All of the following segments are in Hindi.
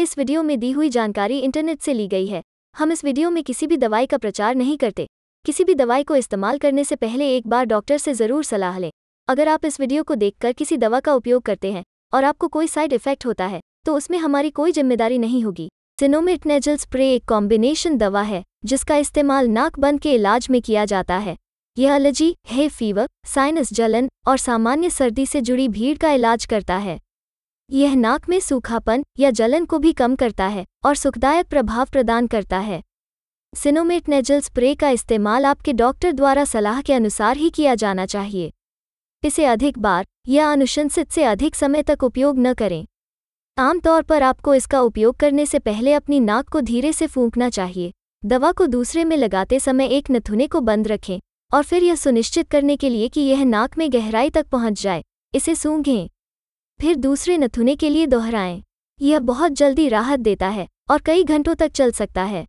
इस वीडियो में दी हुई जानकारी इंटरनेट से ली गई है हम इस वीडियो में किसी भी दवाई का प्रचार नहीं करते किसी भी दवाई को इस्तेमाल करने से पहले एक बार डॉक्टर से ज़रूर सलाह लें अगर आप इस वीडियो को देखकर किसी दवा का उपयोग करते हैं और आपको कोई साइड इफेक्ट होता है तो उसमें हमारी कोई जिम्मेदारी नहीं होगी सिनोमिट नेजल स्प्रे एक कॉम्बिनेशन दवा है जिसका इस्तेमाल नाकबंद के इलाज में किया जाता है यह एलर्जी है फीवर साइनस जलन और सामान्य सर्दी से जुड़ी भीड़ का इलाज करता है यह नाक में सूखापन या जलन को भी कम करता है और सुखदायक प्रभाव प्रदान करता है सिनोमेट नेजल स्प्रे का इस्तेमाल आपके डॉक्टर द्वारा सलाह के अनुसार ही किया जाना चाहिए इसे अधिक बार या अनुशंसित से अधिक समय तक उपयोग न करें आमतौर पर आपको इसका उपयोग करने से पहले अपनी नाक को धीरे से फूंकना चाहिए दवा को दूसरे में लगाते समय एक नथुने को बंद रखें और फिर यह सुनिश्चित करने के लिए कि यह नाक में गहराई तक पहुंच जाए इसे सूंघें फिर दूसरे नथुने के लिए दोहराएं यह बहुत जल्दी राहत देता है और कई घंटों तक चल सकता है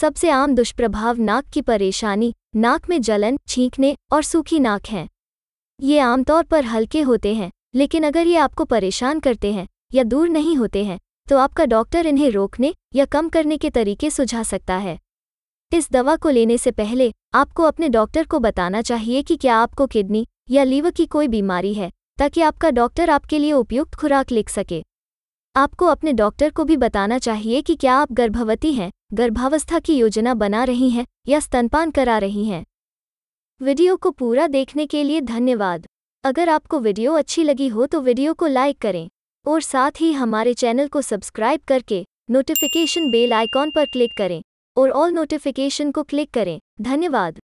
सबसे आम दुष्प्रभाव नाक की परेशानी नाक में जलन छींकने और सूखी नाक हैं ये आमतौर पर हल्के होते हैं लेकिन अगर ये आपको परेशान करते हैं या दूर नहीं होते हैं तो आपका डॉक्टर इन्हें रोकने या कम करने के तरीके सुझा सकता है इस दवा को लेने से पहले आपको अपने डॉक्टर को बताना चाहिए कि क्या आपको किडनी या लीवर की कोई बीमारी है ताकि आपका डॉक्टर आपके लिए उपयुक्त खुराक लिख सके आपको अपने डॉक्टर को भी बताना चाहिए कि क्या आप गर्भवती हैं गर्भावस्था की योजना बना रही हैं या स्तनपान करा रही हैं वीडियो को पूरा देखने के लिए धन्यवाद अगर आपको वीडियो अच्छी लगी हो तो वीडियो को लाइक करें और साथ ही हमारे चैनल को सब्सक्राइब करके नोटिफिकेशन बेल आइकॉन पर क्लिक करें और ऑल नोटिफिकेशन को क्लिक करें धन्यवाद